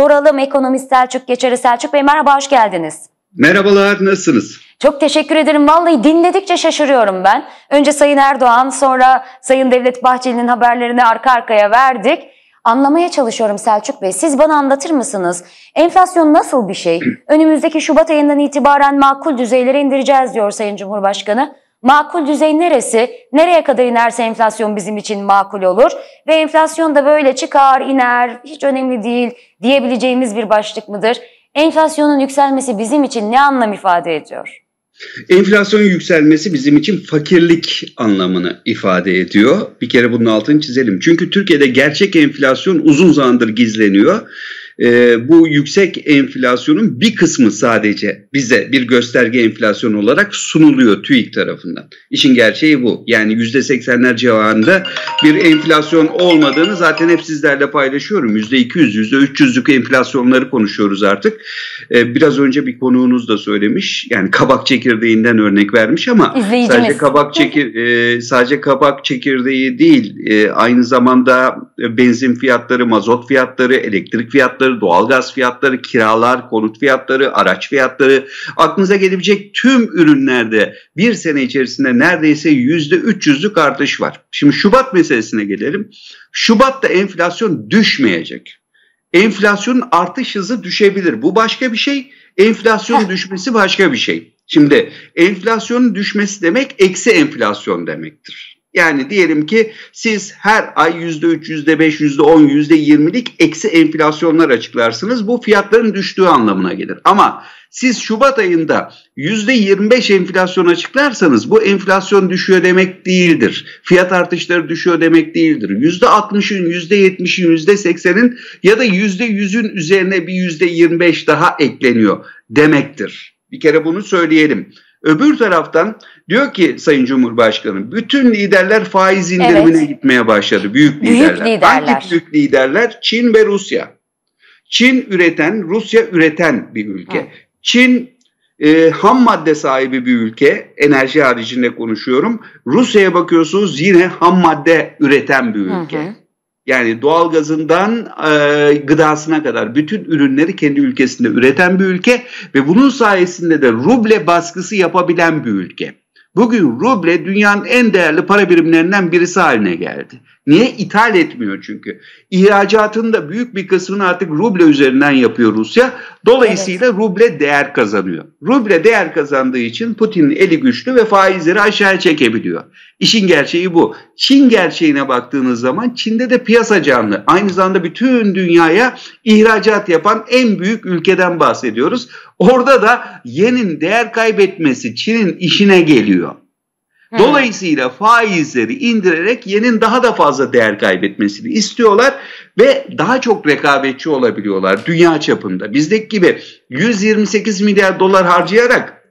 soralım. Ekonomist Selçuk Geçer'e. Selçuk Bey merhaba hoş geldiniz. Merhabalar nasılsınız? Çok teşekkür ederim. Vallahi dinledikçe şaşırıyorum ben. Önce Sayın Erdoğan sonra Sayın Devlet Bahçeli'nin haberlerini arka arkaya verdik. Anlamaya çalışıyorum Selçuk Bey. Siz bana anlatır mısınız? Enflasyon nasıl bir şey? Önümüzdeki Şubat ayından itibaren makul düzeylere indireceğiz diyor Sayın Cumhurbaşkanı. Makul düzey neresi? Nereye kadar inerse enflasyon bizim için makul olur ve enflasyon da böyle çıkar, iner, hiç önemli değil diyebileceğimiz bir başlık mıdır? Enflasyonun yükselmesi bizim için ne anlam ifade ediyor? Enflasyonun yükselmesi bizim için fakirlik anlamını ifade ediyor. Bir kere bunun altını çizelim. Çünkü Türkiye'de gerçek enflasyon uzun zamandır gizleniyor e, bu yüksek enflasyonun bir kısmı sadece bize bir gösterge enflasyon olarak sunuluyor TÜİK tarafından. İşin gerçeği bu. Yani yüzde %80'ler civarında bir enflasyon olmadığını zaten hep sizlerle paylaşıyorum. Yüzde %200, %300'lük enflasyonları konuşuyoruz artık. E, biraz önce bir konuğunuz da söylemiş. Yani kabak çekirdeğinden örnek vermiş ama sadece kabak çekir e, sadece kabak çekirdeği değil e, aynı zamanda benzin fiyatları, mazot fiyatları, elektrik fiyatları fiyatları, doğalgaz fiyatları, kiralar, konut fiyatları, araç fiyatları aklınıza gelebilecek tüm ürünlerde bir sene içerisinde neredeyse yüzde %300'lük artış var. Şimdi Şubat meselesine gelelim. Şubat'ta enflasyon düşmeyecek. Enflasyonun artış hızı düşebilir. Bu başka bir şey. Enflasyonun düşmesi başka bir şey. Şimdi enflasyonun düşmesi demek eksi enflasyon demektir. Yani diyelim ki siz her ay %3, %5, %10, %20'lik eksi enflasyonlar açıklarsınız. Bu fiyatların düştüğü anlamına gelir. Ama siz Şubat ayında %25 enflasyon açıklarsanız bu enflasyon düşüyor demek değildir. Fiyat artışları düşüyor demek değildir. %60'ın, %70'in, %80'in ya da %100'ün üzerine bir %25 daha ekleniyor demektir. Bir kere bunu söyleyelim. Öbür taraftan Diyor ki Sayın Cumhurbaşkanı bütün liderler faiz indirimine evet. gitmeye başladı. Büyük, büyük liderler. liderler. Hangi büyük liderler? Çin ve Rusya. Çin üreten, Rusya üreten bir ülke. Evet. Çin e, ham madde sahibi bir ülke. Enerji haricinde konuşuyorum. Rusya'ya bakıyorsunuz yine ham madde üreten bir ülke. Hı hı. Yani doğalgazından e, gıdasına kadar bütün ürünleri kendi ülkesinde üreten bir ülke ve bunun sayesinde de ruble baskısı yapabilen bir ülke. Bugün ruble dünyanın en değerli para birimlerinden birisi haline geldi. Niye? İthal etmiyor çünkü. İhracatın da büyük bir kısmını artık ruble üzerinden yapıyor Rusya. Dolayısıyla evet. ruble değer kazanıyor. Ruble değer kazandığı için Putin'in eli güçlü ve faizleri aşağı çekebiliyor. İşin gerçeği bu. Çin gerçeğine baktığınız zaman Çin'de de piyasa canlı. Aynı zamanda bütün dünyaya ihracat yapan en büyük ülkeden bahsediyoruz. Orada da yenin değer kaybetmesi Çin'in işine geliyor. Dolayısıyla faizleri indirerek yenin daha da fazla değer kaybetmesini istiyorlar ve daha çok rekabetçi olabiliyorlar dünya çapında. Bizdeki gibi 128 milyar dolar harcayarak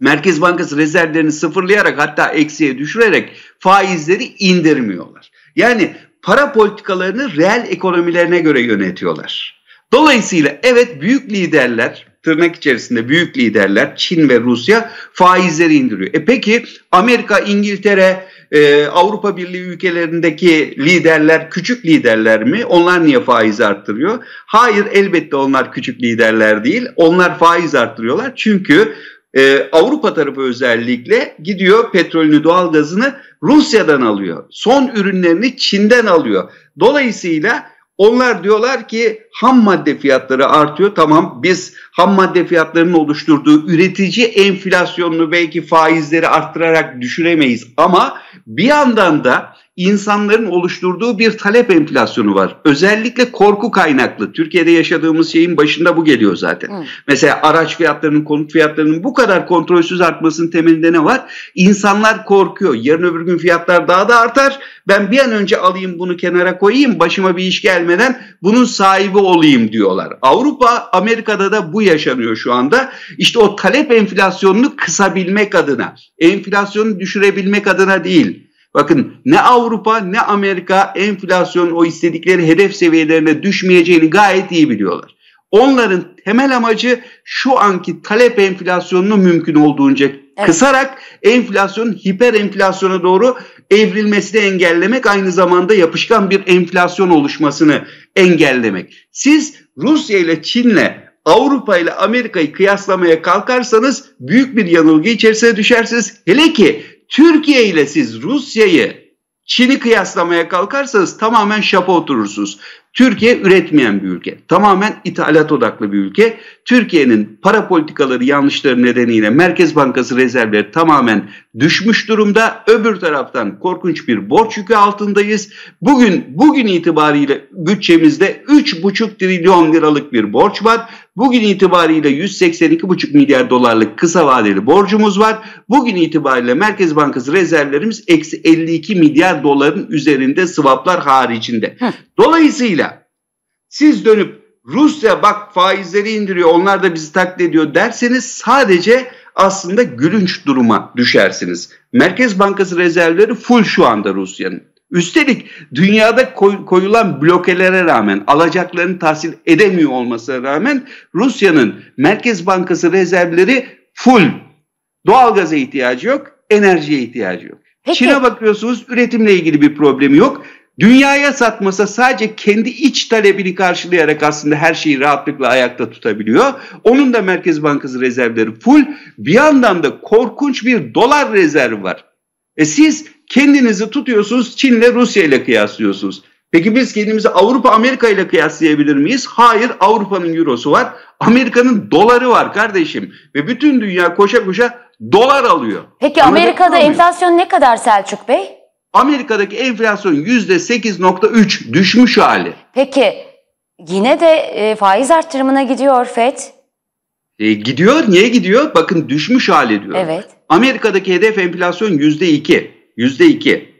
Merkez Bankası rezervlerini sıfırlayarak hatta eksiye düşürerek faizleri indirmiyorlar. Yani para politikalarını reel ekonomilerine göre yönetiyorlar. Dolayısıyla evet büyük liderler tırnak içerisinde büyük liderler Çin ve Rusya faizleri indiriyor. E peki Amerika, İngiltere, e, Avrupa Birliği ülkelerindeki liderler küçük liderler mi? Onlar niye faiz arttırıyor? Hayır elbette onlar küçük liderler değil. Onlar faiz arttırıyorlar çünkü e, Avrupa tarafı özellikle gidiyor petrolünü, doğalgazını Rusya'dan alıyor. Son ürünlerini Çin'den alıyor. Dolayısıyla onlar diyorlar ki ham madde fiyatları artıyor. Tamam biz ham madde fiyatlarının oluşturduğu üretici enflasyonunu belki faizleri arttırarak düşüremeyiz. Ama bir yandan da insanların oluşturduğu bir talep enflasyonu var. Özellikle korku kaynaklı. Türkiye'de yaşadığımız şeyin başında bu geliyor zaten. Evet. Mesela araç fiyatlarının, konut fiyatlarının bu kadar kontrolsüz artmasının temelinde ne var? İnsanlar korkuyor. Yarın öbür gün fiyatlar daha da artar. Ben bir an önce alayım bunu kenara koyayım, başıma bir iş gelmeden bunun sahibi olayım diyorlar. Avrupa, Amerika'da da bu yaşanıyor şu anda. İşte o talep enflasyonunu kısabilmek adına, enflasyonu düşürebilmek adına değil Bakın ne Avrupa ne Amerika enflasyon o istedikleri hedef seviyelerine düşmeyeceğini gayet iyi biliyorlar. Onların temel amacı şu anki talep enflasyonunu mümkün olduğunca evet. kısarak enflasyonun hiper enflasyona doğru evrilmesini engellemek aynı zamanda yapışkan bir enflasyon oluşmasını engellemek. Siz Rusya ile Çin'le Avrupa ile Amerika'yı kıyaslamaya kalkarsanız büyük bir yanılgı içerisine düşersiniz. Hele ki Türkiye ile siz Rusya'yı Çin'i kıyaslamaya kalkarsanız tamamen şapa oturursunuz. Türkiye üretmeyen bir ülke. Tamamen ithalat odaklı bir ülke. Türkiye'nin para politikaları yanlışları nedeniyle Merkez Bankası rezervleri tamamen düşmüş durumda. Öbür taraftan korkunç bir borç yükü altındayız. Bugün bugün itibariyle bütçemizde 3,5 trilyon liralık bir borç var. Bugün itibariyle 182,5 milyar dolarlık kısa vadeli borcumuz var. Bugün itibariyle Merkez Bankası rezervlerimiz eksi 52 milyar doların üzerinde sıvaplar haricinde. Dolayısıyla siz dönüp Rusya bak faizleri indiriyor onlar da bizi taklit ediyor derseniz sadece aslında gülünç duruma düşersiniz. Merkez Bankası rezervleri full şu anda Rusya'nın. Üstelik dünyada koyulan blokelere rağmen alacaklarını tahsil edemiyor olmasına rağmen Rusya'nın Merkez Bankası rezervleri full. Doğalgaza ihtiyacı yok, enerjiye ihtiyacı yok. Çin'e bakıyorsunuz üretimle ilgili bir problemi yok. Dünyaya satmasa sadece kendi iç talebini karşılayarak aslında her şeyi rahatlıkla ayakta tutabiliyor. Onun da Merkez Bankası rezervleri full. Bir yandan da korkunç bir dolar rezervi var. E siz Kendinizi tutuyorsunuz Çin'le Rusya ile kıyaslıyorsunuz. Peki biz kendimizi Avrupa Amerika ile kıyaslayabilir miyiz? Hayır Avrupa'nın eurosu var. Amerika'nın doları var kardeşim. Ve bütün dünya koşa koşa dolar alıyor. Peki Bunu Amerika'da enflasyon ne kadar Selçuk Bey? Amerika'daki enflasyon %8.3 düşmüş hali. Peki yine de e, faiz arttırımına gidiyor FED. E, gidiyor. Niye gidiyor? Bakın düşmüş hali diyor. Evet. Amerika'daki hedef enflasyon %2. Yüzde iki.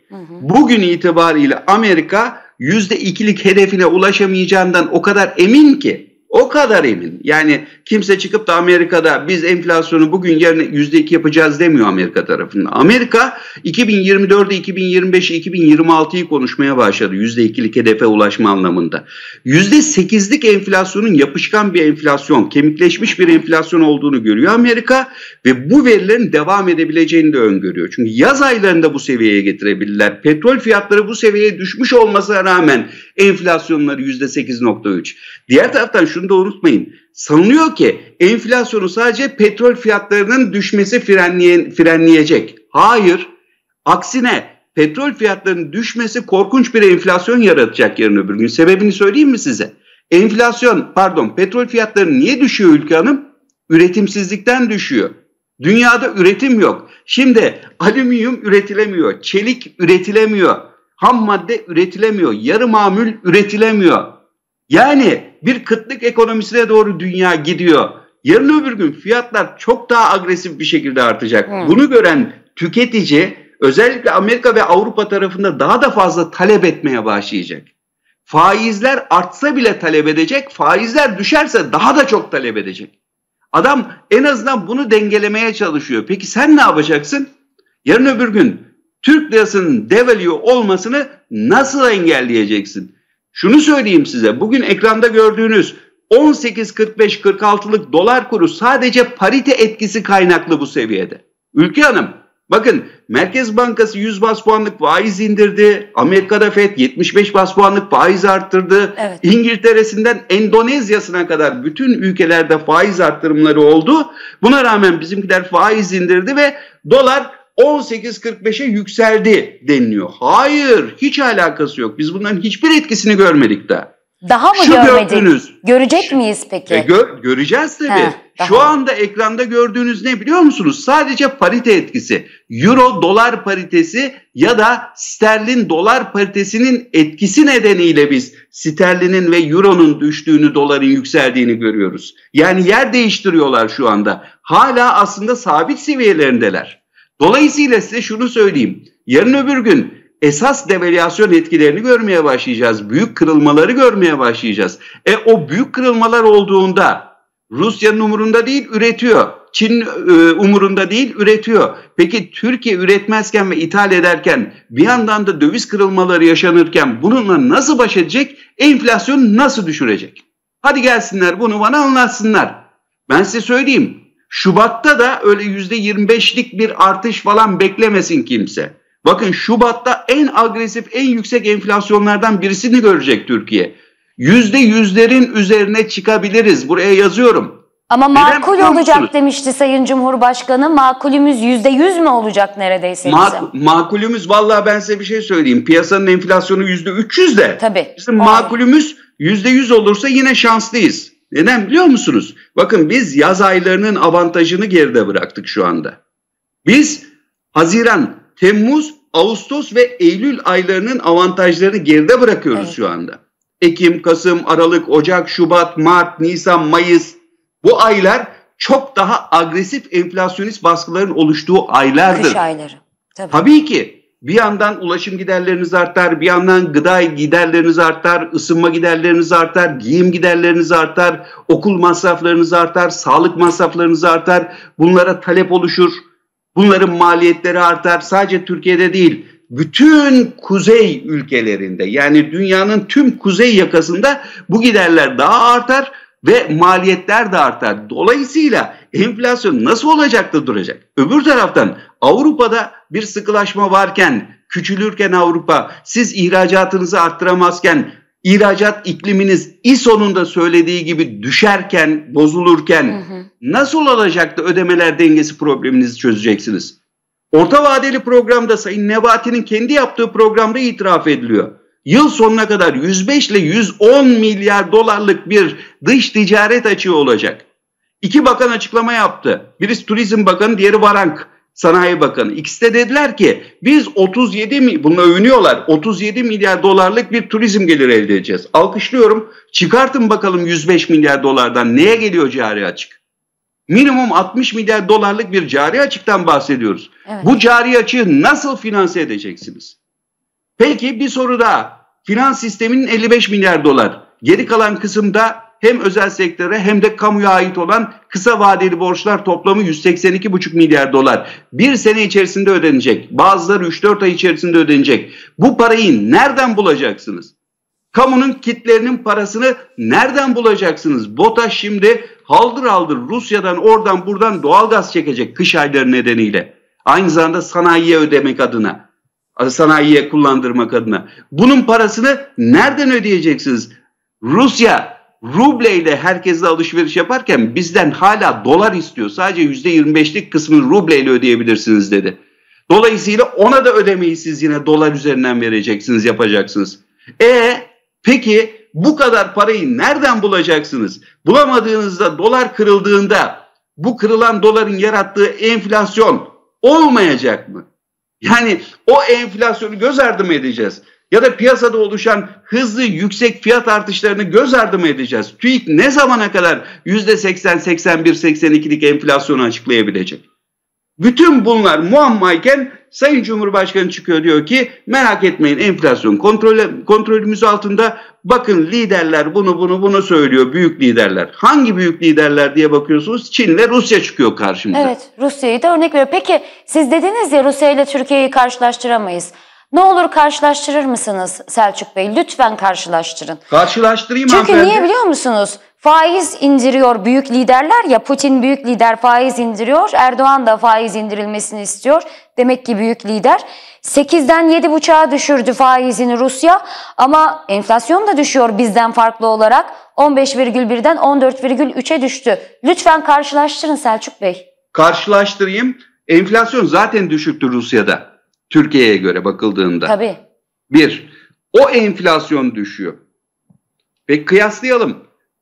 Bugün itibariyle Amerika yüzde ikilik hedefine ulaşamayacağından o kadar emin ki o kadar emin. Yani kimse çıkıp da Amerika'da biz enflasyonu bugün yarın yüzde iki yapacağız demiyor Amerika tarafında. Amerika 2024'e 2025'i 2026'yı konuşmaya başladı yüzde ikilik hedefe ulaşma anlamında. Yüzde sekizlik enflasyonun yapışkan bir enflasyon, kemikleşmiş bir enflasyon olduğunu görüyor Amerika ve bu verilerin devam edebileceğini de öngörüyor. Çünkü yaz aylarında bu seviyeye getirebilirler. Petrol fiyatları bu seviyeye düşmüş olmasına rağmen enflasyonları yüzde sekiz nokta üç. Diğer taraftan şu şunu da unutmayın. Sanılıyor ki enflasyonu sadece petrol fiyatlarının düşmesi frenleye, frenleyecek. Hayır. Aksine petrol fiyatlarının düşmesi korkunç bir enflasyon yaratacak yarın öbür gün. Sebebini söyleyeyim mi size? Enflasyon, pardon petrol fiyatları niye düşüyor Ülke Hanım? Üretimsizlikten düşüyor. Dünyada üretim yok. Şimdi alüminyum üretilemiyor, çelik üretilemiyor, ham madde üretilemiyor, yarı mamül üretilemiyor. Yani bir kıtlık ekonomisine doğru dünya gidiyor. Yarın öbür gün fiyatlar çok daha agresif bir şekilde artacak. Hmm. Bunu gören tüketici özellikle Amerika ve Avrupa tarafında daha da fazla talep etmeye başlayacak. Faizler artsa bile talep edecek, faizler düşerse daha da çok talep edecek. Adam en azından bunu dengelemeye çalışıyor. Peki sen ne yapacaksın? Yarın öbür gün Türk lirasının devalue olmasını nasıl engelleyeceksin? Şunu söyleyeyim size bugün ekranda gördüğünüz 18.45-46'lık dolar kuru sadece parite etkisi kaynaklı bu seviyede. Ülke Hanım bakın Merkez Bankası 100 bas puanlık faiz indirdi. Amerika'da FED 75 bas puanlık faiz arttırdı. Evet. İngiltere'sinden Endonezya'sına kadar bütün ülkelerde faiz arttırımları oldu. Buna rağmen bizimkiler faiz indirdi ve dolar 18.45'e yükseldi deniliyor. Hayır hiç alakası yok. Biz bunların hiçbir etkisini görmedik de. Daha mı Şu görmedik? Gördüğünüz, Görecek miyiz peki? E, gö göreceğiz tabii. He, Şu anda ekranda gördüğünüz ne biliyor musunuz? Sadece parite etkisi. Euro dolar paritesi ya da sterlin dolar paritesinin etkisi nedeniyle biz sterlinin ve euronun düştüğünü, doların yükseldiğini görüyoruz. Yani yer değiştiriyorlar şu anda. Hala aslında sabit seviyelerindeler. Dolayısıyla size şunu söyleyeyim. Yarın öbür gün esas devalüasyon etkilerini görmeye başlayacağız. Büyük kırılmaları görmeye başlayacağız. E o büyük kırılmalar olduğunda Rusya'nın umurunda değil üretiyor. Çin e, umurunda değil üretiyor. Peki Türkiye üretmezken ve ithal ederken bir yandan da döviz kırılmaları yaşanırken bununla nasıl baş edecek? Enflasyonu nasıl düşürecek? Hadi gelsinler bunu bana anlatsınlar. Ben size söyleyeyim Şubat'ta da öyle yüzde %25'lik bir artış falan beklemesin kimse. Bakın Şubat'ta en agresif, en yüksek enflasyonlardan birisini görecek Türkiye. Yüzde yüzlerin üzerine çıkabiliriz. Buraya yazıyorum. Ama makul Neden olacak demişti Sayın Cumhurbaşkanı. Makulümüz yüzde yüz mü olacak neredeyse Ma bize? Makulümüz vallahi ben size bir şey söyleyeyim. Piyasanın enflasyonu yüzde üç yüz de. Tabii. Bizim makulümüz yüzde yüz olursa yine şanslıyız. Neden biliyor musunuz? Bakın biz yaz aylarının avantajını geride bıraktık şu anda. Biz Haziran, Temmuz, Ağustos ve Eylül aylarının avantajlarını geride bırakıyoruz evet. şu anda. Ekim, Kasım, Aralık, Ocak, Şubat, Mart, Nisan, Mayıs bu aylar çok daha agresif enflasyonist baskıların oluştuğu aylardır. Kış ayları. Tabii. Tabii ki bir yandan ulaşım giderleriniz artar, bir yandan gıda giderleriniz artar, ısınma giderleriniz artar, giyim giderleriniz artar, okul masraflarınız artar, sağlık masraflarınız artar. Bunlara talep oluşur. Bunların maliyetleri artar. Sadece Türkiye'de değil, bütün kuzey ülkelerinde yani dünyanın tüm kuzey yakasında bu giderler daha artar ve maliyetler de artar. Dolayısıyla enflasyon nasıl olacak da duracak? Öbür taraftan Avrupa'da bir sıkılaşma varken, küçülürken Avrupa, siz ihracatınızı arttıramazken, ihracat ikliminiz İSO'nun da söylediği gibi düşerken, bozulurken hı hı. nasıl olacak da ödemeler dengesi probleminizi çözeceksiniz? Orta vadeli programda Sayın Nebati'nin kendi yaptığı programda itiraf ediliyor. Yıl sonuna kadar 105 ile 110 milyar dolarlık bir dış ticaret açığı olacak. İki bakan açıklama yaptı. Birisi Turizm Bakanı, diğeri Varank. Sanayi Bakanı. İkisi de dediler ki biz 37 mi bununla övünüyorlar. 37 milyar dolarlık bir turizm geliri elde edeceğiz. Alkışlıyorum. Çıkartın bakalım 105 milyar dolardan neye geliyor cari açık? Minimum 60 milyar dolarlık bir cari açıktan bahsediyoruz. Evet. Bu cari açığı nasıl finanse edeceksiniz? Peki bir soru daha. Finans sisteminin 55 milyar dolar. Geri kalan kısımda hem özel sektöre hem de kamuya ait olan kısa vadeli borçlar toplamı 182,5 milyar dolar. Bir sene içerisinde ödenecek. Bazıları 3-4 ay içerisinde ödenecek. Bu parayı nereden bulacaksınız? Kamunun kitlerinin parasını nereden bulacaksınız? BOTA şimdi haldır aldır Rusya'dan oradan buradan doğalgaz çekecek kış ayları nedeniyle. Aynı zamanda sanayiye ödemek adına, sanayiye kullandırmak adına. Bunun parasını nereden ödeyeceksiniz? Rusya rubleyle herkesle alışveriş yaparken bizden hala dolar istiyor. Sadece yüzde %25'lik kısmını rubleyle ödeyebilirsiniz dedi. Dolayısıyla ona da ödemeyi siz yine dolar üzerinden vereceksiniz, yapacaksınız. E peki bu kadar parayı nereden bulacaksınız? Bulamadığınızda dolar kırıldığında bu kırılan doların yarattığı enflasyon olmayacak mı? Yani o enflasyonu göz ardı mı edeceğiz? ya da piyasada oluşan hızlı yüksek fiyat artışlarını göz ardı mı edeceğiz? TÜİK ne zamana kadar yüzde %80, 81, 82'lik enflasyonu açıklayabilecek? Bütün bunlar muammayken Sayın Cumhurbaşkanı çıkıyor diyor ki merak etmeyin enflasyon kontrol, kontrolümüz altında. Bakın liderler bunu bunu bunu söylüyor büyük liderler. Hangi büyük liderler diye bakıyorsunuz Çin'le Rusya çıkıyor karşımıza. Evet Rusya'yı da örnek veriyor. Peki siz dediniz ya Rusya ile Türkiye'yi karşılaştıramayız. Ne olur karşılaştırır mısınız Selçuk Bey? Lütfen karşılaştırın. Karşılaştırayım Çünkü hanımefendi. niye biliyor musunuz? Faiz indiriyor büyük liderler ya Putin büyük lider faiz indiriyor. Erdoğan da faiz indirilmesini istiyor. Demek ki büyük lider. 8'den 7,5'a düşürdü faizini Rusya ama enflasyon da düşüyor bizden farklı olarak. 15,1'den 14,3'e düştü. Lütfen karşılaştırın Selçuk Bey. Karşılaştırayım. Enflasyon zaten düşüktü Rusya'da. Türkiye'ye göre bakıldığında. Tabii. Bir, o enflasyon düşüyor. Ve kıyaslayalım.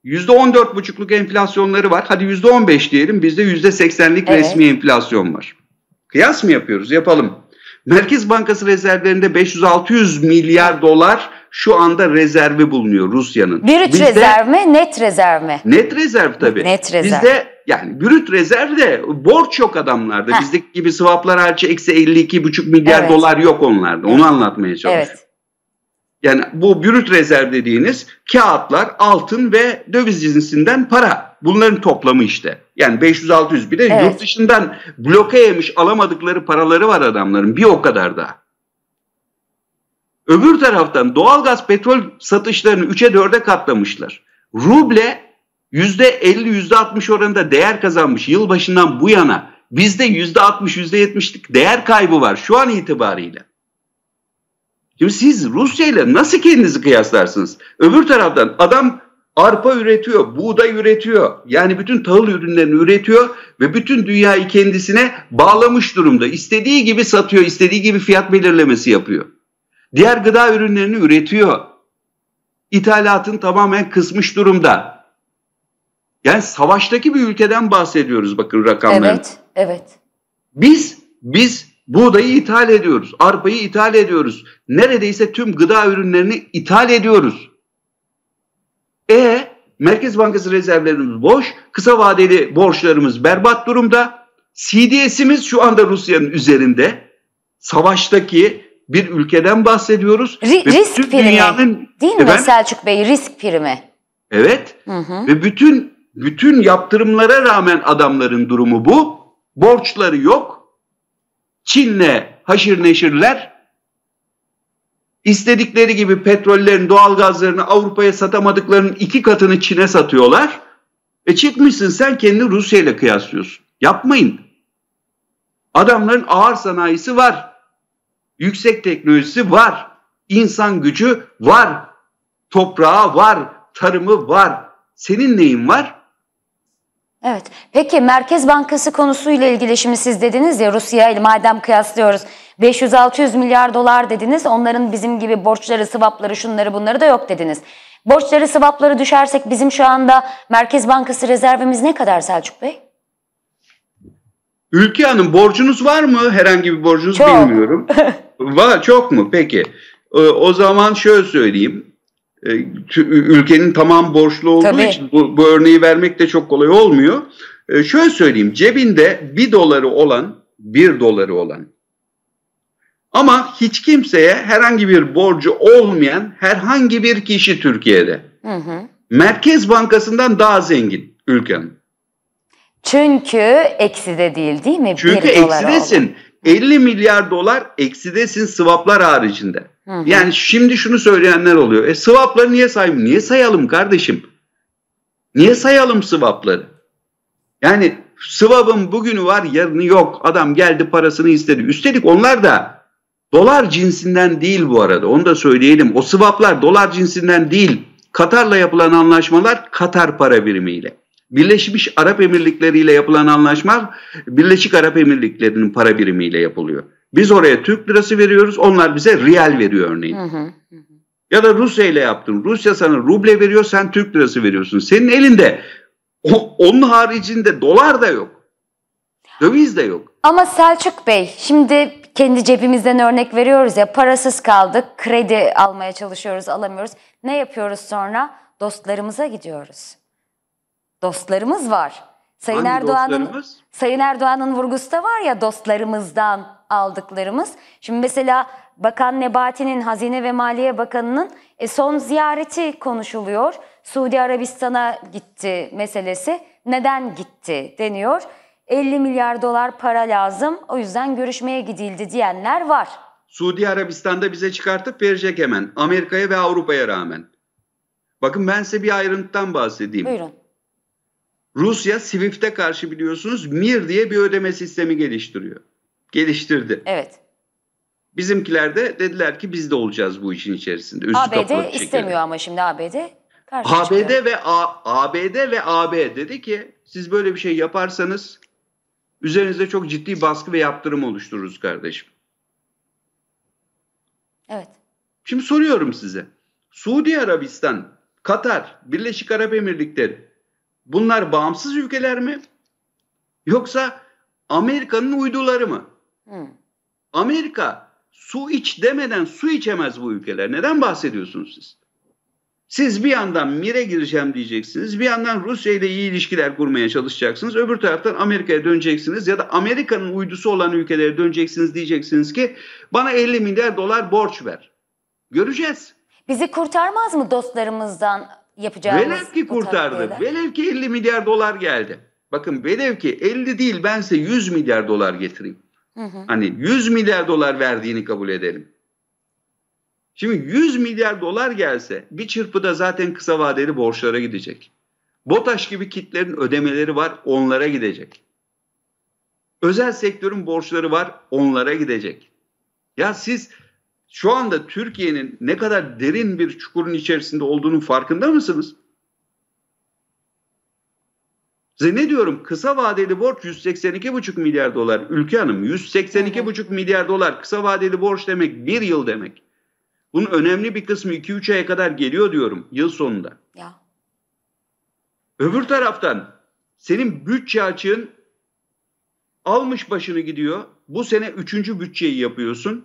yüzde on dört buçukluk enflasyonları var. Hadi yüzde on beş diyelim. Bizde %80'lik evet. resmi enflasyon var. Kıyas mı yapıyoruz? Yapalım. Merkez Bankası rezervlerinde 500-600 milyar dolar şu anda rezervi bulunuyor Rusya'nın. Brüt rezerv mi? Net rezerv mi? Net rezerv tabii. Net rezerv. Bizde yani brüt rezerv borç yok adamlarda. Heh. Bizdeki gibi swaplar harcı eksi 52,5 milyar evet. dolar yok onlarda. Onu anlatmaya çalışıyorum. Evet. Yani bu brüt rezerv dediğiniz kağıtlar, altın ve döviz cinsinden para. Bunların toplamı işte. Yani 500-600 bir de evet. yurt dışından bloke yemiş alamadıkları paraları var adamların. Bir o kadar da. Öbür taraftan doğalgaz petrol satışlarını 3'e 4'e katlamışlar. Ruble %50-%60 oranında değer kazanmış yılbaşından bu yana. Bizde %60-%70'lik değer kaybı var şu an itibariyle. Şimdi siz Rusya ile nasıl kendinizi kıyaslarsınız? Öbür taraftan adam arpa üretiyor, buğday üretiyor. Yani bütün tahıl ürünlerini üretiyor ve bütün dünyayı kendisine bağlamış durumda. İstediği gibi satıyor, istediği gibi fiyat belirlemesi yapıyor. Diğer gıda ürünlerini üretiyor. İthalatın tamamen kısmış durumda. Yani savaştaki bir ülkeden bahsediyoruz bakın rakamlar. Evet, evet. Biz biz buğdayı ithal ediyoruz, arpayı ithal ediyoruz. Neredeyse tüm gıda ürünlerini ithal ediyoruz. E Merkez Bankası rezervlerimiz boş, kısa vadeli borçlarımız berbat durumda. CDS'imiz şu anda Rusya'nın üzerinde. Savaştaki bir ülkeden bahsediyoruz. Ri- risk primi dünyanın, değil mi efendim, Selçuk Bey? Risk primi. Evet. Hı hı. Ve bütün bütün yaptırımlara rağmen adamların durumu bu. Borçları yok. Çin'le haşır neşirler. İstedikleri gibi petrollerin, doğalgazlarını Avrupa'ya satamadıklarının iki katını Çin'e satıyorlar. E çıkmışsın sen kendini Rusya ile kıyaslıyorsun. Yapmayın. Adamların ağır sanayisi var. Yüksek teknolojisi var. İnsan gücü var. Toprağı var. Tarımı var. Senin neyin var? Evet. Peki Merkez Bankası konusuyla ilgili şimdi siz dediniz ya Rusya ile madem kıyaslıyoruz 500-600 milyar dolar dediniz. Onların bizim gibi borçları, sıvapları, şunları bunları da yok dediniz. Borçları, sıvapları düşersek bizim şu anda Merkez Bankası rezervimiz ne kadar Selçuk Bey? Ülke Hanım borcunuz var mı? Herhangi bir borcunuz çok. bilmiyorum. var, çok mu? Peki. Ee, o zaman şöyle söyleyeyim. E, ülkenin tamam borçlu olduğu Tabii. için bu, bu örneği vermek de çok kolay olmuyor. E, şöyle söyleyeyim cebinde bir doları olan bir doları olan ama hiç kimseye herhangi bir borcu olmayan herhangi bir kişi Türkiye'de. Hı hı. Merkez Bankası'ndan daha zengin ülken. Çünkü ekside değil değil mi? Çünkü eksidesin. Oldu. 50 milyar dolar eksidesin sıvaplar haricinde. Hı hı. Yani şimdi şunu söyleyenler oluyor. E sıvapları niye sayalım? Niye sayalım kardeşim? Niye sayalım sıvapları? Yani sıvabın bugünü var yarını yok. Adam geldi parasını istedi. Üstelik onlar da dolar cinsinden değil bu arada. Onu da söyleyelim. O sıvaplar dolar cinsinden değil. Katar'la yapılan anlaşmalar Katar para birimiyle. Birleşmiş Arap Emirlikleri ile yapılan anlaşmalar Birleşik Arap Emirlikleri'nin para birimiyle yapılıyor. Biz oraya Türk lirası veriyoruz. Onlar bize riyal veriyor örneğin. Hı hı. Ya da Rusya ile yaptın. Rusya sana ruble veriyor. Sen Türk lirası veriyorsun. Senin elinde o, onun haricinde dolar da yok. Döviz de yok. Ama Selçuk Bey şimdi kendi cebimizden örnek veriyoruz ya parasız kaldık, kredi almaya çalışıyoruz, alamıyoruz. Ne yapıyoruz sonra? Dostlarımıza gidiyoruz. Dostlarımız var. Sayın Erdoğan'ın Sayın Erdoğan'ın vurgusu da var ya dostlarımızdan aldıklarımız. Şimdi mesela Bakan Nebati'nin, Hazine ve Maliye Bakanı'nın e, son ziyareti konuşuluyor. Suudi Arabistan'a gitti meselesi. Neden gitti deniyor. 50 milyar dolar para lazım o yüzden görüşmeye gidildi diyenler var. Suudi Arabistan'da bize çıkartıp verecek hemen Amerika'ya ve Avrupa'ya rağmen. Bakın ben size bir ayrıntıdan bahsedeyim. Buyurun. Rusya Swift'e karşı biliyorsunuz MIR diye bir ödeme sistemi geliştiriyor geliştirdi. Evet. Bizimkiler de dediler ki biz de olacağız bu işin içerisinde. Üstü ABD istemiyor ama şimdi ABD ABD çıkıyor. ve A, ABD ve AB dedi ki siz böyle bir şey yaparsanız üzerinizde çok ciddi baskı ve yaptırım oluştururuz kardeşim. Evet. Şimdi soruyorum size. Suudi Arabistan, Katar, Birleşik Arap Emirlikleri bunlar bağımsız ülkeler mi? Yoksa Amerika'nın uyduları mı? Amerika su iç demeden su içemez bu ülkeler. Neden bahsediyorsunuz siz? Siz bir yandan mire gireceğim diyeceksiniz. Bir yandan Rusya ile iyi ilişkiler kurmaya çalışacaksınız. Öbür taraftan Amerika'ya döneceksiniz ya da Amerika'nın uydusu olan ülkelere döneceksiniz diyeceksiniz ki bana 50 milyar dolar borç ver. Göreceğiz. Bizi kurtarmaz mı dostlarımızdan yapacağımız? Velev ki kurtardı. Velev ki 50 milyar dolar geldi. Bakın velev ki 50 değil ben size 100 milyar dolar getireyim. Hani 100 milyar dolar verdiğini kabul edelim. Şimdi 100 milyar dolar gelse bir çırpıda zaten kısa vadeli borçlara gidecek. BOTAŞ gibi kitlerin ödemeleri var onlara gidecek. Özel sektörün borçları var onlara gidecek. Ya siz şu anda Türkiye'nin ne kadar derin bir çukurun içerisinde olduğunun farkında mısınız? Size ne diyorum? Kısa vadeli borç 182,5 milyar dolar. Ülke Hanım 182,5 milyar dolar kısa vadeli borç demek bir yıl demek. Bunun önemli bir kısmı 2-3 aya kadar geliyor diyorum yıl sonunda. Ya. Öbür taraftan senin bütçe açığın almış başını gidiyor. Bu sene 3. bütçeyi yapıyorsun.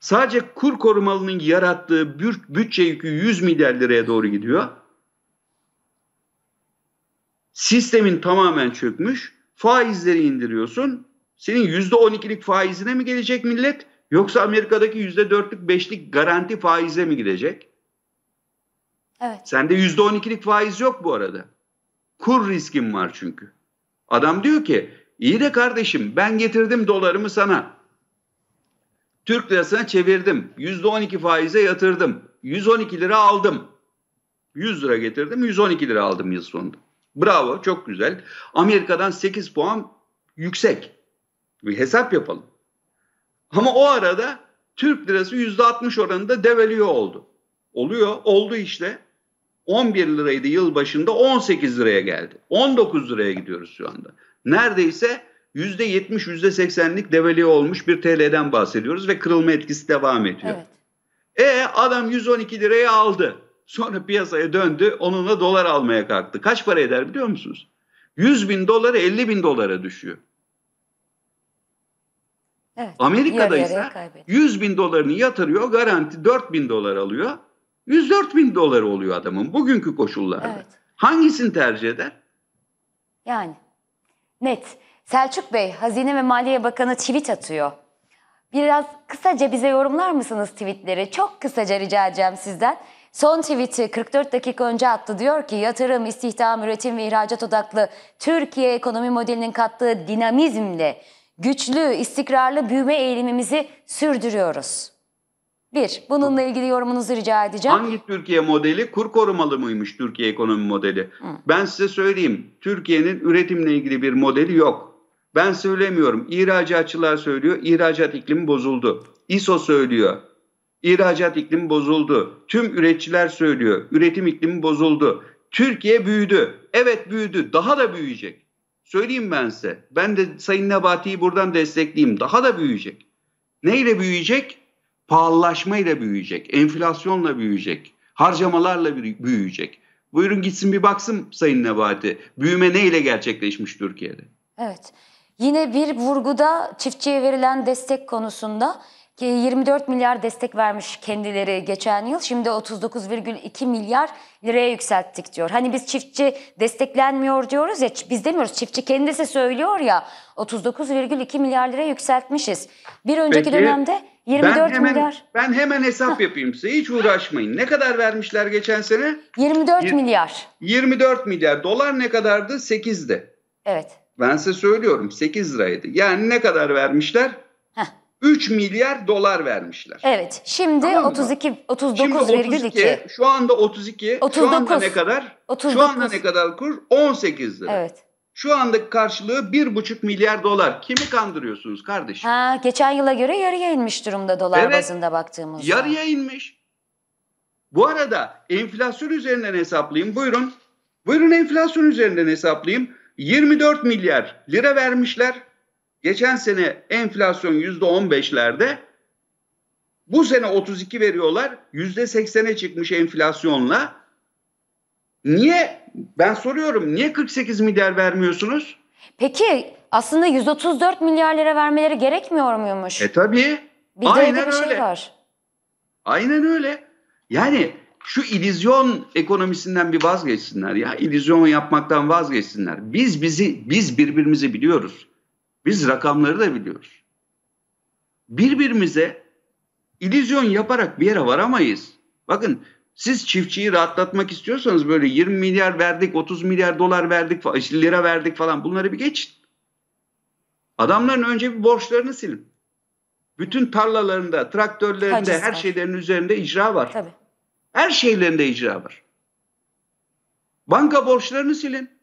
Sadece kur korumalının yarattığı bütçe yükü 100 milyar liraya doğru gidiyor. Sistemin tamamen çökmüş. Faizleri indiriyorsun. Senin yüzde on ikilik faizine mi gelecek millet? Yoksa Amerika'daki yüzde %4'lük beşlik garanti faize mi gidecek? Evet. Sende ikilik faiz yok bu arada. Kur riskin var çünkü. Adam diyor ki iyi de kardeşim ben getirdim dolarımı sana. Türk lirasına çevirdim. yüzde on iki faize yatırdım. 112 lira aldım. 100 lira getirdim 112 lira aldım yıl sonunda. Bravo çok güzel. Amerika'dan 8 puan yüksek. Bir hesap yapalım. Ama o arada Türk lirası %60 oranında develiyor oldu. Oluyor, oldu işte. 11 liraydı yıl başında 18 liraya geldi. 19 liraya gidiyoruz şu anda. Neredeyse %70, %80'lik develiyor olmuş bir TL'den bahsediyoruz ve kırılma etkisi devam ediyor. Evet. E adam 112 liraya aldı. Sonra piyasaya döndü onunla dolar almaya kalktı. Kaç para eder biliyor musunuz? 100 bin dolara 50 bin dolara düşüyor. Evet, Amerika'da ise 100 bin dolarını yatırıyor garanti 4 bin dolar alıyor. 104 bin dolar oluyor adamın bugünkü koşullarda. Evet. Hangisini tercih eder? Yani net. Selçuk Bey, Hazine ve Maliye Bakanı tweet atıyor. Biraz kısaca bize yorumlar mısınız tweetleri? Çok kısaca rica edeceğim sizden. Son tweet'i 44 dakika önce attı. Diyor ki yatırım, istihdam, üretim ve ihracat odaklı Türkiye ekonomi modelinin kattığı dinamizmle güçlü, istikrarlı büyüme eğilimimizi sürdürüyoruz. Bir, bununla ilgili yorumunuzu rica edeceğim. Hangi Türkiye modeli? Kur korumalı mıymış Türkiye ekonomi modeli? Hı. Ben size söyleyeyim. Türkiye'nin üretimle ilgili bir modeli yok. Ben söylemiyorum. İhracatçılar söylüyor. İhracat iklimi bozuldu. ISO söylüyor. İhracat iklimi bozuldu. Tüm üreticiler söylüyor. Üretim iklimi bozuldu. Türkiye büyüdü. Evet büyüdü. Daha da büyüyecek. Söyleyeyim ben size. Ben de Sayın Nebati'yi buradan destekleyeyim. Daha da büyüyecek. Neyle büyüyecek? Pahalılaşmayla büyüyecek. Enflasyonla büyüyecek. Harcamalarla büyüyecek. Buyurun gitsin bir baksın Sayın Nebati. Büyüme neyle gerçekleşmiş Türkiye'de? Evet. Yine bir vurguda çiftçiye verilen destek konusunda 24 milyar destek vermiş kendileri geçen yıl. Şimdi 39,2 milyar liraya yükselttik diyor. Hani biz çiftçi desteklenmiyor diyoruz ya biz demiyoruz çiftçi kendisi söylüyor ya 39,2 milyar liraya yükseltmişiz. Bir önceki Peki, dönemde 24 ben hemen, milyar. Ben hemen hesap yapayım size hiç uğraşmayın. Ne kadar vermişler geçen sene? 24 y milyar. 24 milyar. Dolar ne kadardı? 8'di. Evet. Ben size söylüyorum 8 liraydı. Yani ne kadar vermişler? 3 milyar dolar vermişler. Evet. Şimdi tamam 32 39,2. Şu anda 32. 39, şu anda ne kadar? 39. Şu anda ne kadar kur? 18 lira. Evet. Şu andaki karşılığı 1,5 milyar dolar. Kimi kandırıyorsunuz kardeşim? Ha, geçen yıla göre yarıya inmiş durumda dolar evet, bazında baktığımızda. Yarıya inmiş. Bu arada enflasyon üzerinden hesaplayayım. Buyurun. Buyurun enflasyon üzerinden hesaplayayım. 24 milyar lira vermişler. Geçen sene enflasyon yüzde on beşlerde. Bu sene 32 veriyorlar. Yüzde seksene çıkmış enflasyonla. Niye? Ben soruyorum. Niye 48 milyar vermiyorsunuz? Peki aslında 134 milyar lira vermeleri gerekmiyor muymuş? E tabii. Aynen de şey öyle. var. Aynen öyle. Yani şu ilizyon ekonomisinden bir vazgeçsinler ya. İllüzyon yapmaktan vazgeçsinler. Biz bizi biz birbirimizi biliyoruz. Biz rakamları da biliyoruz. Birbirimize ilizyon yaparak bir yere varamayız. Bakın siz çiftçiyi rahatlatmak istiyorsanız böyle 20 milyar verdik, 30 milyar dolar verdik, lira verdik falan bunları bir geçin. Adamların önce bir borçlarını silin. Bütün tarlalarında, traktörlerinde, Haciz her var. şeylerin üzerinde icra var. Tabii. Her şeylerinde icra var. Banka borçlarını silin.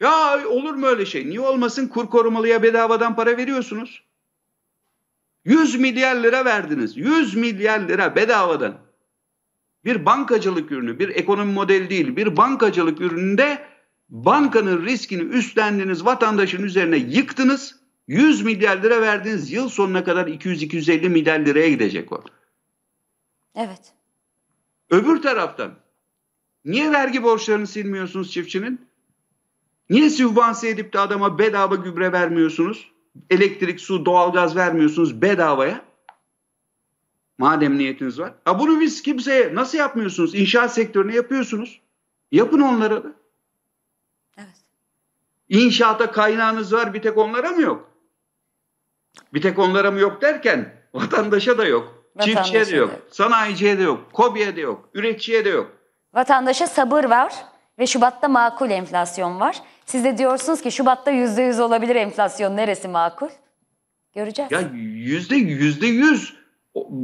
Ya olur mu öyle şey? Niye olmasın? Kur korumalıya bedavadan para veriyorsunuz. 100 milyar lira verdiniz. 100 milyar lira bedavadan. Bir bankacılık ürünü, bir ekonomi modeli değil, bir bankacılık ürününde bankanın riskini üstlendiniz, vatandaşın üzerine yıktınız. 100 milyar lira verdiniz. Yıl sonuna kadar 200-250 milyar liraya gidecek o. Evet. Öbür taraftan niye vergi borçlarını silmiyorsunuz çiftçinin? Niye sübvanse edip de adama bedava gübre vermiyorsunuz? Elektrik, su, doğalgaz vermiyorsunuz bedavaya. Madem niyetiniz var. Ha bunu biz kimseye nasıl yapmıyorsunuz? İnşaat sektörüne yapıyorsunuz. Yapın onlara da. Evet. İnşaata kaynağınız var bir tek onlara mı yok? Bir tek onlara mı yok derken vatandaşa da yok. Vatandaşa çiftçiye de yok. De. Sanayiciye de yok. Kobiye de yok. Üreticiye de yok. Vatandaşa sabır var ve Şubat'ta makul enflasyon var. Siz de diyorsunuz ki Şubat'ta %100 olabilir enflasyon. Neresi makul? Göreceğiz. Ya yüzde yüzde yüz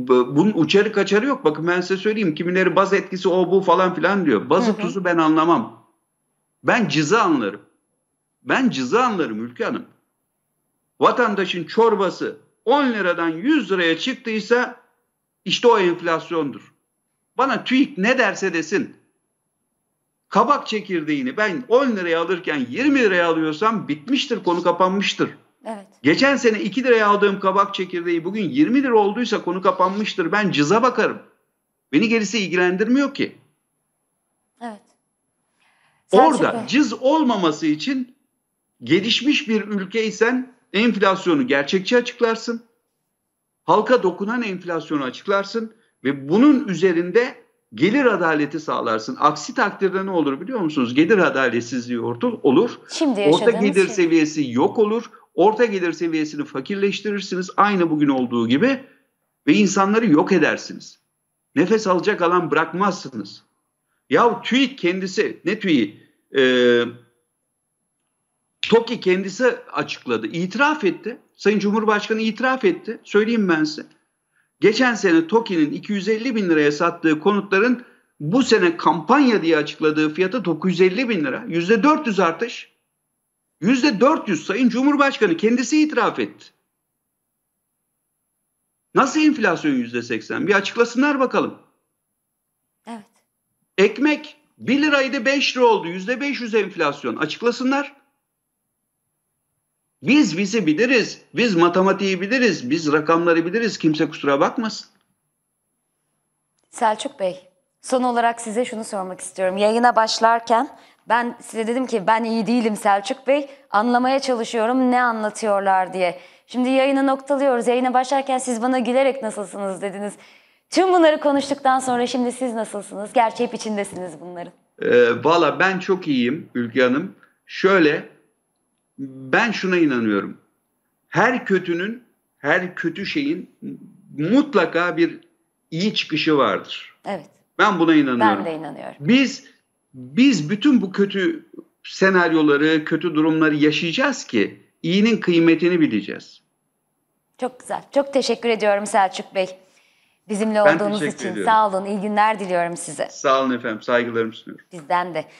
bunun uçarı kaçarı yok. Bakın ben size söyleyeyim. Kimileri baz etkisi o bu falan filan diyor. Bazı hı hı. tuzu ben anlamam. Ben cızı anlarım. Ben cızı anlarım Ülke Hanım. Vatandaşın çorbası 10 liradan 100 liraya çıktıysa işte o enflasyondur. Bana TÜİK ne derse desin kabak çekirdeğini ben 10 liraya alırken 20 liraya alıyorsam bitmiştir, konu kapanmıştır. Evet. Geçen sene 2 liraya aldığım kabak çekirdeği bugün 20 lira olduysa konu kapanmıştır. Ben cıza bakarım. Beni gerisi ilgilendirmiyor ki. Evet. Selçuk Orada Bey. cız olmaması için gelişmiş bir ülkeysen enflasyonu gerçekçi açıklarsın. Halka dokunan enflasyonu açıklarsın ve bunun üzerinde gelir adaleti sağlarsın. Aksi takdirde ne olur biliyor musunuz? Gelir adaletsizliği ortul olur. Şimdi orta gelir şey. seviyesi yok olur. Orta gelir seviyesini fakirleştirirsiniz. Aynı bugün olduğu gibi ve insanları yok edersiniz. Nefes alacak alan bırakmazsınız. Ya TÜİK kendisi ne TÜİK? Ee, TOKİ kendisi açıkladı. itiraf etti. Sayın Cumhurbaşkanı itiraf etti. Söyleyeyim ben size geçen sene TOKİ'nin 250 bin liraya sattığı konutların bu sene kampanya diye açıkladığı fiyata 950 bin lira. yüzde %400 artış. yüzde %400 Sayın Cumhurbaşkanı kendisi itiraf etti. Nasıl enflasyon %80? Bir açıklasınlar bakalım. Evet. Ekmek 1 liraydı 5 lira oldu. yüzde %500 enflasyon. Açıklasınlar. Biz bizi biliriz. Biz matematiği biliriz. Biz rakamları biliriz. Kimse kusura bakmasın. Selçuk Bey, son olarak size şunu sormak istiyorum. Yayına başlarken ben size dedim ki ben iyi değilim Selçuk Bey. Anlamaya çalışıyorum ne anlatıyorlar diye. Şimdi yayını noktalıyoruz. Yayına başlarken siz bana gülerek nasılsınız dediniz. Tüm bunları konuştuktan sonra şimdi siz nasılsınız? Gerçeği içindesiniz bunların. Ee, Valla ben çok iyiyim Ülke Hanım. Şöyle ben şuna inanıyorum. Her kötünün, her kötü şeyin mutlaka bir iyi çıkışı vardır. Evet. Ben buna inanıyorum. Ben de inanıyorum. Biz biz bütün bu kötü senaryoları, kötü durumları yaşayacağız ki iyinin kıymetini bileceğiz. Çok güzel. Çok teşekkür ediyorum Selçuk Bey. Bizimle olduğunuz için ediyorum. sağ olun. İyi günler diliyorum size. Sağ olun efendim. Saygılarımı sunuyorum. Bizden de.